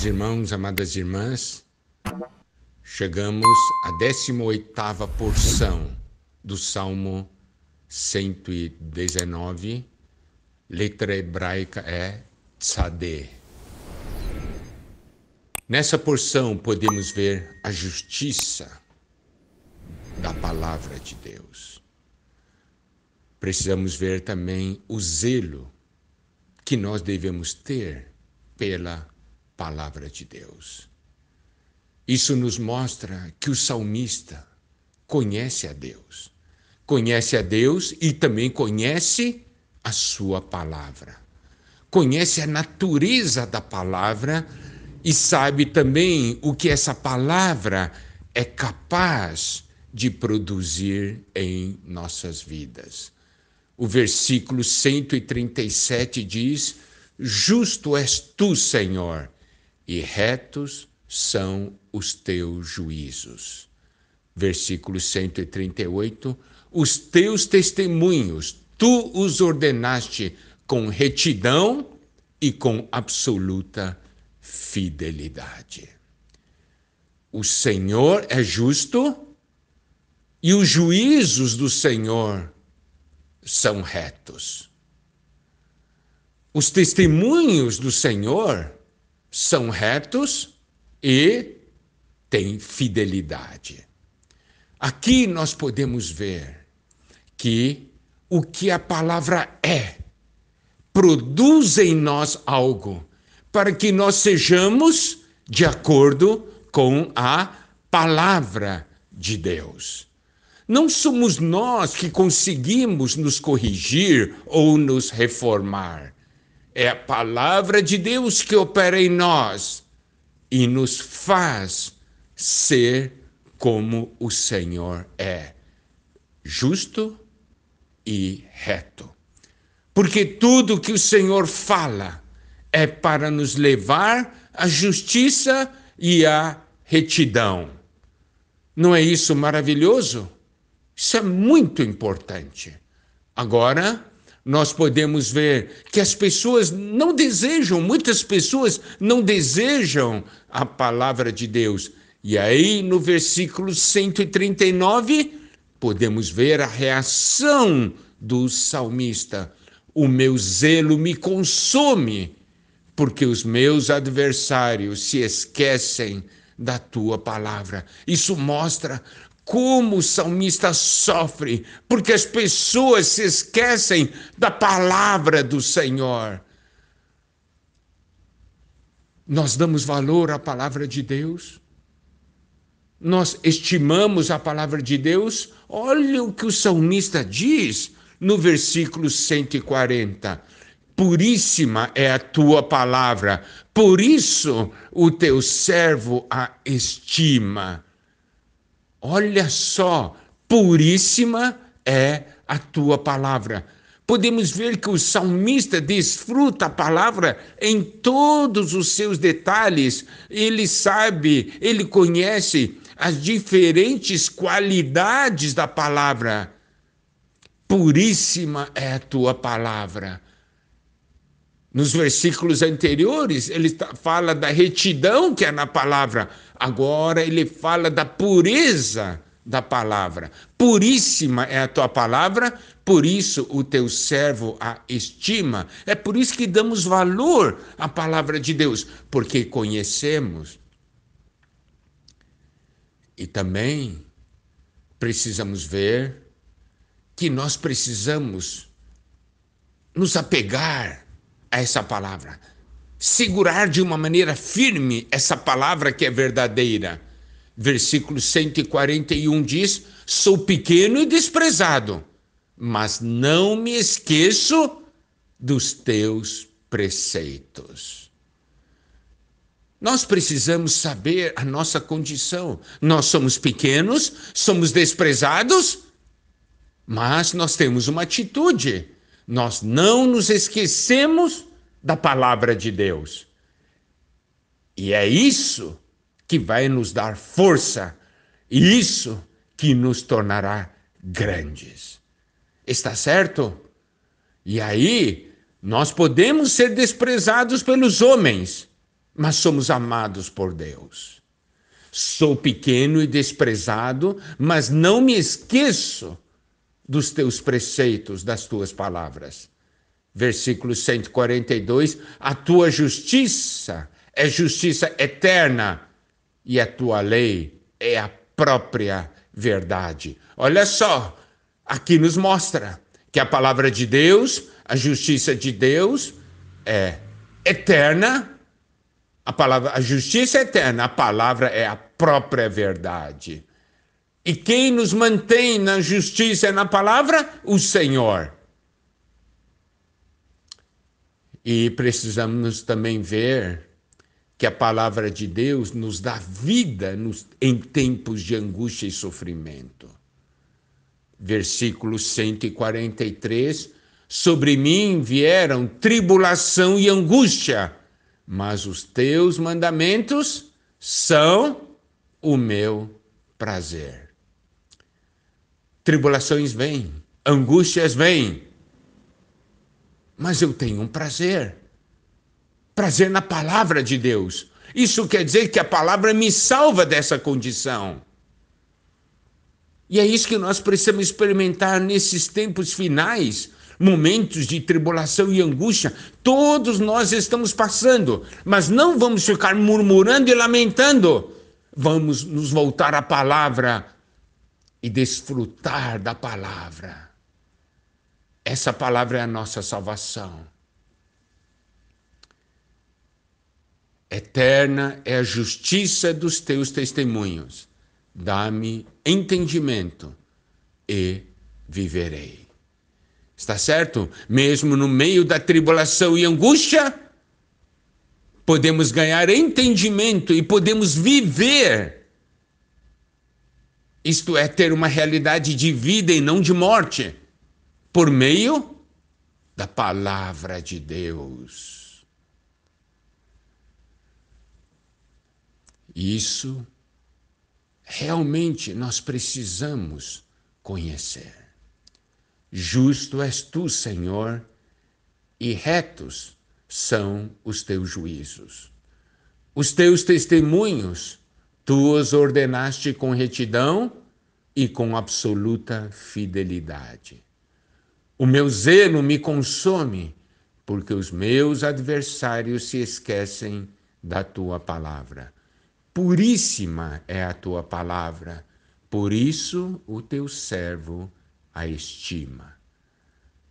Amados irmãos, amadas irmãs, chegamos à 18ª porção do Salmo 119. Letra hebraica é Tzadeh. Nessa porção podemos ver a justiça da palavra de Deus. Precisamos ver também o zelo que nós devemos ter pela palavra de Deus. Isso nos mostra que o salmista conhece a Deus. Conhece a Deus e também conhece a sua palavra. Conhece a natureza da palavra e sabe também o que essa palavra é capaz de produzir em nossas vidas. O versículo 137 diz: Justo és tu, Senhor, e retos são os teus juízos. Versículo 138: Os teus testemunhos, tu os ordenaste com retidão e com absoluta fidelidade. O Senhor é justo e os juízos do Senhor são retos. Os testemunhos do Senhor são retos e têm fidelidade. Aqui nós podemos ver que o que a palavra é produz em nós algo para que nós sejamos de acordo com a palavra de Deus. Não somos nós que conseguimos nos corrigir ou nos reformar. É a palavra de Deus que opera em nós e nos faz ser como o Senhor é, justo e reto. Porque tudo que o Senhor fala é para nos levar à justiça e à retidão. Não é isso maravilhoso? Isso é muito importante. Agora, nós podemos ver que as pessoas não desejam, muitas pessoas não desejam a palavra de Deus. E aí, no versículo 139, podemos ver a reação do salmista: O meu zelo me consome, porque os meus adversários se esquecem da tua palavra. Isso mostra como o salmista sofre, porque as pessoas se esquecem da palavra do Senhor. Nós damos valor à palavra de Deus? Nós estimamos a palavra de Deus? Olha o que o salmista diz no versículo 140. Puríssima é a tua palavra, por isso o teu servo a estima. Olha só, puríssima é a tua palavra. Podemos ver que o salmista desfruta a palavra em todos os seus detalhes. Ele sabe, ele conhece as diferentes qualidades da palavra. Puríssima é a tua palavra. Nos versículos anteriores, ele tá, fala da retidão que é na palavra, agora ele fala da pureza da palavra. Puríssima é a tua palavra, por isso o teu servo a estima. É por isso que damos valor à palavra de Deus, porque conhecemos. E também precisamos ver que nós precisamos nos apegar a essa palavra, segurar de uma maneira firme essa palavra que é verdadeira. Versículo 141 diz: Sou pequeno e desprezado, mas não me esqueço dos teus preceitos. Nós precisamos saber a nossa condição. Nós somos pequenos, somos desprezados, mas nós temos uma atitude nós não nos esquecemos da palavra de Deus. E é isso que vai nos dar força, e isso que nos tornará grandes. Está certo? E aí, nós podemos ser desprezados pelos homens, mas somos amados por Deus. Sou pequeno e desprezado, mas não me esqueço dos teus preceitos, das tuas palavras. Versículo 142: A tua justiça é justiça eterna e a tua lei é a própria verdade. Olha só, aqui nos mostra que a palavra de Deus, a justiça de Deus é eterna. A palavra, a justiça é eterna, a palavra é a própria verdade. E quem nos mantém na justiça e na palavra? O Senhor. E precisamos também ver que a palavra de Deus nos dá vida nos, em tempos de angústia e sofrimento. Versículo 143: Sobre mim vieram tribulação e angústia, mas os teus mandamentos são o meu prazer tribulações vêm, angústias vêm, mas eu tenho um prazer prazer na palavra de Deus. Isso quer dizer que a palavra me salva dessa condição. E é isso que nós precisamos experimentar nesses tempos finais, momentos de tribulação e angústia. Todos nós estamos passando, mas não vamos ficar murmurando e lamentando. Vamos nos voltar à palavra e desfrutar da palavra. Essa palavra é a nossa salvação. Eterna é a justiça dos teus testemunhos. Dá-me entendimento e viverei. Está certo? Mesmo no meio da tribulação e angústia, podemos ganhar entendimento e podemos viver isto é, ter uma realidade de vida e não de morte, por meio da palavra de Deus. Isso realmente nós precisamos conhecer. Justo és tu, Senhor, e retos são os teus juízos. Os teus testemunhos Tu os ordenaste com retidão e com absoluta fidelidade. O meu zelo me consome, porque os meus adversários se esquecem da tua palavra. Puríssima é a tua palavra, por isso o teu servo a estima.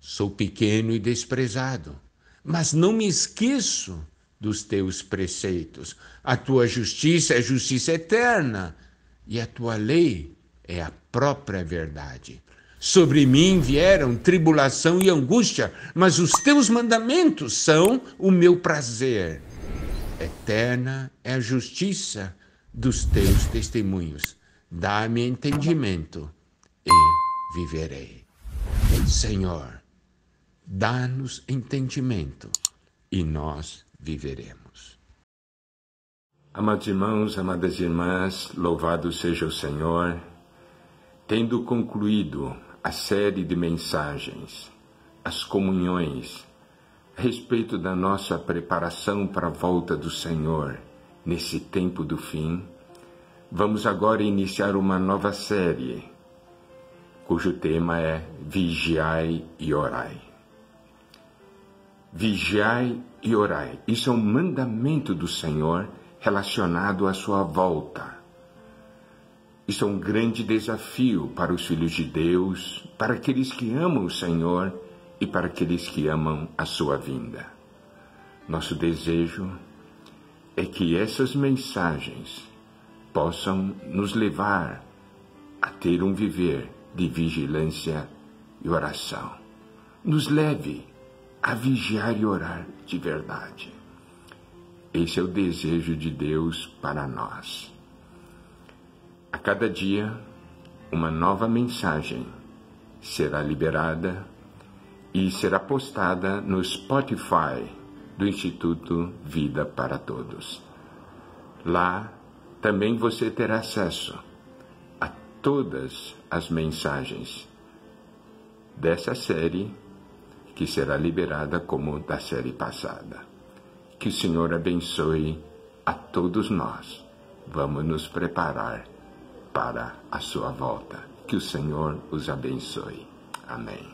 Sou pequeno e desprezado, mas não me esqueço dos teus preceitos. A tua justiça é justiça eterna e a tua lei é a própria verdade. Sobre mim vieram tribulação e angústia, mas os teus mandamentos são o meu prazer. Eterna é a justiça dos teus testemunhos. Dá-me entendimento e viverei. Senhor, dá-nos entendimento e nós viveremos. Amados irmãos, amadas irmãs, louvado seja o Senhor. Tendo concluído a série de mensagens, as comunhões, a respeito da nossa preparação para a volta do Senhor nesse tempo do fim, vamos agora iniciar uma nova série, cujo tema é Vigiai e Orai vigiai e orai. Isso é um mandamento do Senhor relacionado à sua volta. Isso é um grande desafio para os filhos de Deus, para aqueles que amam o Senhor e para aqueles que amam a sua vinda. Nosso desejo é que essas mensagens possam nos levar a ter um viver de vigilância e oração. Nos leve a vigiar e orar de verdade. Esse é o desejo de Deus para nós. A cada dia, uma nova mensagem será liberada e será postada no Spotify do Instituto Vida para Todos. Lá também você terá acesso a todas as mensagens dessa série que será liberada como da série passada. Que o Senhor abençoe a todos nós. Vamos nos preparar para a sua volta. Que o Senhor os abençoe. Amém.